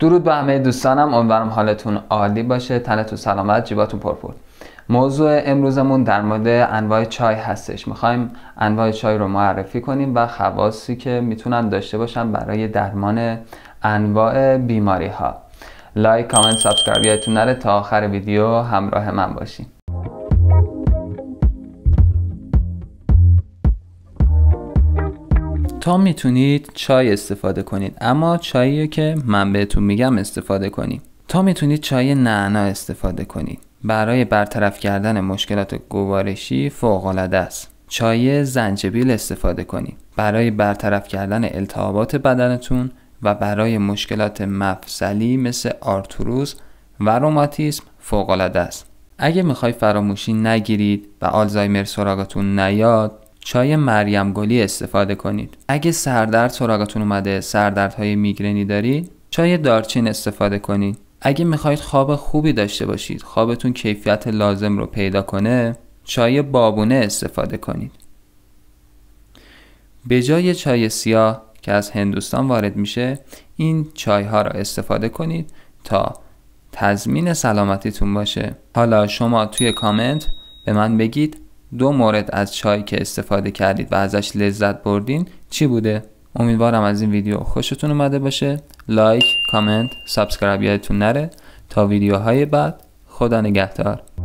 درود به همه دوستانم امیدوارم حالتون عالی باشه تنتون سلامت جیباتون پرپور موضوع امروزمون در مورد انواع چای هستش میخوایم انواع چای رو معرفی کنیم و خواصی که میتونن داشته باشن برای درمان انواع بیماری ها لایک کامنت سابسکرایب یادتون نره تا آخر ویدیو همراه من باشین تا میتونید چای استفاده کنید اما چایی که من بهتون میگم استفاده کنید تا میتونید چای نعنا استفاده کنید برای برطرف کردن مشکلات گوارشی العاده است چای زنجبیل استفاده کنید برای برطرف کردن التهابات بدنتون و برای مشکلات مفصلی مثل آرتروز و روماتیسم العاده است اگه میخوای فراموشی نگیرید و آلزایمر سراغتون نیاد چای مریم گلی استفاده کنید. اگه سردرد سراغتون اومده سردردهای میگرنی دارید چای دارچین استفاده کنید. اگه میخواهید خواب خوبی داشته باشید خوابتون کیفیت لازم رو پیدا کنه چای بابونه استفاده کنید. به جای چای سیاه که از هندوستان وارد میشه این چای ها را استفاده کنید تا تضمین سلامتیتون باشه حالا شما توی کامنت به من بگید دو مورد از چای که استفاده کردید و ازش لذت بردین چی بوده؟ امیدوارم از این ویدیو خوشتون اومده باشه لایک، کامنت، سابسکرایب یادتون نره تا ویدیوهای بعد خدا نگهدار